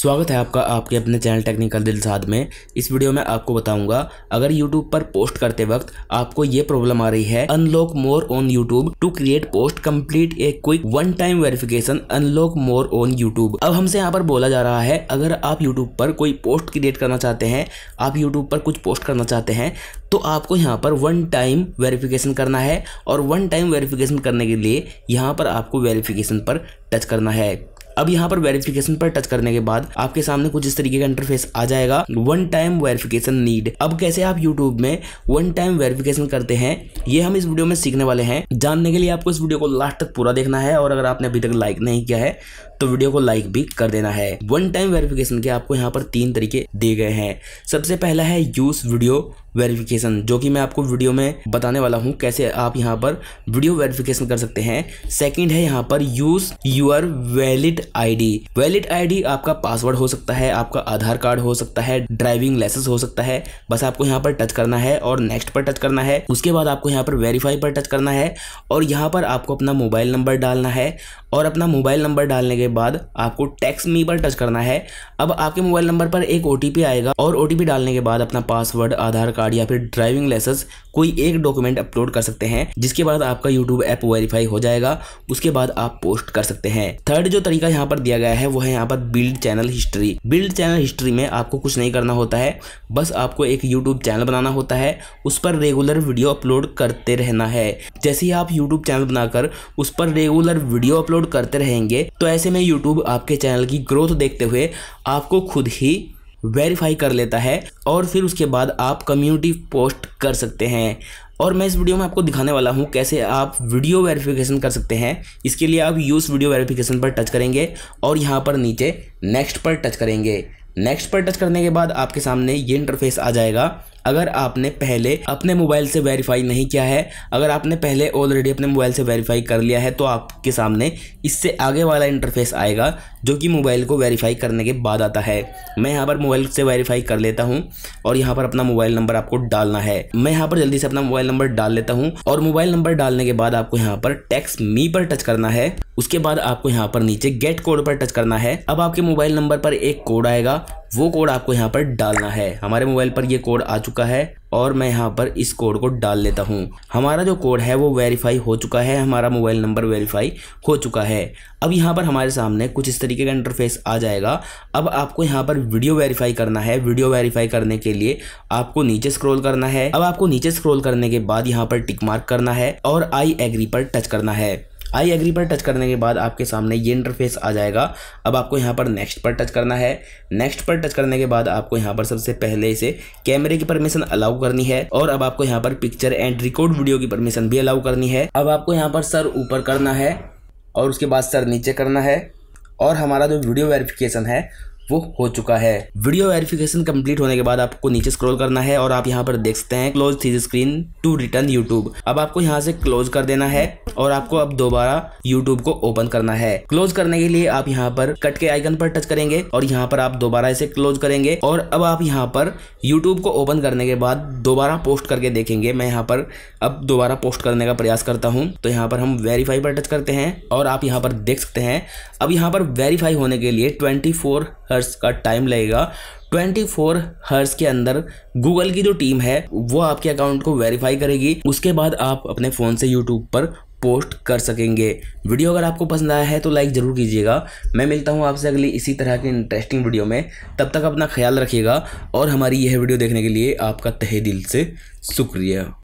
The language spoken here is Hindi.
स्वागत है आपका आपके अपने चैनल टेक्निकल दिलसाद में इस वीडियो में आपको बताऊंगा अगर YouTube पर पोस्ट करते वक्त आपको ये प्रॉब्लम आ रही है unlock more on YouTube to create post complete a quick one time verification unlock more on YouTube अब हमसे यहाँ पर बोला जा रहा है अगर आप YouTube पर कोई पोस्ट क्रिएट करना चाहते हैं आप यूट्यूब पर कुछ पोस्ट करना चाहते हैं तो आपको यहाँ पर वन टाइम वेरिफिकेशन करना है और वन टाइम वेरिफिकेशन करने के लिए यहाँ पर आपको वेरिफिकेशन पर टच करना है अब यहाँ पर वेरिफिकेशन पर टच करने के बाद आपके सामने कुछ इस तरीके का इंटरफेस आ जाएगा वन टाइम वेरिफिकेशन नीड अब कैसे आप यूट्यूब में वन टाइम वेरिफिकेशन करते हैं ये हम इस वीडियो में सीखने वाले हैं जानने के लिए आपको इस वीडियो को लास्ट तक पूरा देखना है और अगर आपने अभी तक लाइक नहीं किया है तो वीडियो को लाइक भी कर देना है वन टाइम वेरिफिकेशन के आपको यहाँ पर तीन तरीके दिए गए हैं सबसे पहला है यूज वीडियो वेरिफिकेशन जो कि मैं आपको वीडियो में बताने वाला हूँ कैसे आप यहाँ पर वीडियो वेरिफिकेशन कर सकते हैं सेकंड है यहाँ पर use your valid ID valid ID आपका पासवर्ड हो सकता है आपका आधार कार्ड हो सकता है ड्राइविंग लाइसेंस हो सकता है बस आपको यहाँ पर टच करना है और नेक्स्ट पर टच करना है उसके बाद आपको यहाँ पर वेरीफाई पर टच करना है और यहाँ पर आपको अपना मोबाइल नंबर डालना है और अपना मोबाइल नंबर डालने के बाद आपको टैक्स मी पर टच करना है अब आपके मोबाइल नंबर पर एक ओ आएगा और ओ डालने के बाद अपना पासवर्ड आधार कार्ड या फिर ड्राइविंग लाइसेंस कोई एक डॉक्यूमेंट अपलोड कर सकते हैं जिसके बाद आपका यूट्यूब ऐप वेरीफाई हो जाएगा उसके बाद आप पोस्ट कर सकते हैं थर्ड जो तरीका यहाँ पर दिया गया है वो है यहाँ पर build channel history build channel history में आपको कुछ नहीं करना होता है बस आपको एक यूट्यूब चैनल बनाना होता है उस पर रेगुलर वीडियो अपलोड करते रहना है जैसे ही आप यूट्यूब चैनल बनाकर उस पर रेगुलर वीडियो अपलोड करते रहेंगे तो ऐसे में यूट्यूब आपके चैनल की ग्रोथ देखते हुए आपको खुद ही वेरीफाई कर लेता है और फिर उसके बाद आप कम्युनिटी पोस्ट कर सकते हैं और मैं इस वीडियो में आपको दिखाने वाला हूँ कैसे आप वीडियो वेरिफिकेशन कर सकते हैं इसके लिए आप यूज़ वीडियो वेरिफिकेशन पर टच करेंगे और यहाँ पर नीचे नेक्स्ट पर टच करेंगे नेक्स्ट पर टच करने के बाद आपके सामने ये इंटरफेस आ जाएगा अगर आपने पहले अपने मोबाइल से वेरीफाई नहीं किया है अगर आपने पहले ऑलरेडी अपने मोबाइल से वेरीफाई कर लिया है तो आपके सामने इससे आगे वाला इंटरफेस आएगा जो कि मोबाइल को वेरीफाई करने के बाद आता है मैं यहाँ पर मोबाइल से वेरीफाई कर लेता हूँ और यहाँ पर अपना मोबाइल नंबर आपको डालना है मैं यहाँ पर जल्दी से अपना मोबाइल नंबर डाल लेता हूँ और मोबाइल नंबर डालने के बाद आपको यहाँ पर टैक्स मी पर टच करना है उसके बाद आपको यहाँ पर नीचे गेट कोड पर टच करना है अब आपके मोबाइल नंबर पर एक कोड आएगा वो कोड आपको यहाँ पर डालना है हमारे मोबाइल पर ये कोड आ चुका है और मैं यहाँ पर इस कोड को डाल लेता हूँ हमारा जो कोड है वो वेरीफाई हो चुका है हमारा मोबाइल नंबर वेरीफाई हो चुका है अब यहाँ पर हमारे सामने कुछ इस तरीके का इंटरफेस आ जाएगा अब आपको यहाँ पर वीडियो वेरीफाई करना है वीडियो वेरीफाई करने के लिए आपको नीचे स्क्रोल करना है अब आपको नीचे स्क्रोल करने के बाद यहाँ पर टिक मार्क करना है और आई एग्री पर टच करना है आई एग्री पर टच करने के बाद आपके सामने ये इंटरफेस आ जाएगा अब आपको यहाँ पर नेक्स्ट पर टच करना है नेक्स्ट पर टच करने के बाद आपको यहाँ पर सबसे पहले इसे कैमरे की परमिशन अलाउ करनी है और अब आपको यहाँ पर पिक्चर एंड रिकॉर्ड वीडियो की परमिशन भी अलाउ करनी है अब आपको यहाँ पर सर ऊपर करना है और उसके बाद सर नीचे करना है और हमारा जो वीडियो वेरिफिकेशन है वो हो चुका है वीडियो वेरिफिकेशन कंप्लीट होने के बाद आपको नीचे स्क्रॉल करना है और आप यहाँ पर देख सकते हैं क्लोज थी स्क्रीन टू रिटर्न यूट्यूब अब आपको यहाँ से क्लोज कर देना है और आपको अब दोबारा यूट्यूब को ओपन करना है क्लोज करने के लिए आप यहाँ पर कट के आइकन पर टच करेंगे और यहाँ पर आप दोबारा इसे क्लोज करेंगे और अब आप यहाँ पर यूट्यूब को ओपन करने के बाद दोबारा पोस्ट करके देखेंगे मैं यहाँ पर अब दोबारा पोस्ट करने का प्रयास करता हूँ तो यहाँ पर हम वेरीफाई पर टच करते हैं और आप यहाँ पर देख सकते हैं अब यहाँ पर वेरीफाई होने के लिए ट्वेंटी हर्स का टाइम लगेगा 24 हर्स के अंदर गूगल की जो टीम है वो आपके अकाउंट को वेरीफाई करेगी उसके बाद आप अपने फ़ोन से यूट्यूब पर पोस्ट कर सकेंगे वीडियो अगर आपको पसंद आया है तो लाइक ज़रूर कीजिएगा मैं मिलता हूँ आपसे अगली इसी तरह के इंटरेस्टिंग वीडियो में तब तक अपना ख्याल रखिएगा और हमारी यह वीडियो देखने के लिए आपका तहे दिल से शुक्रिया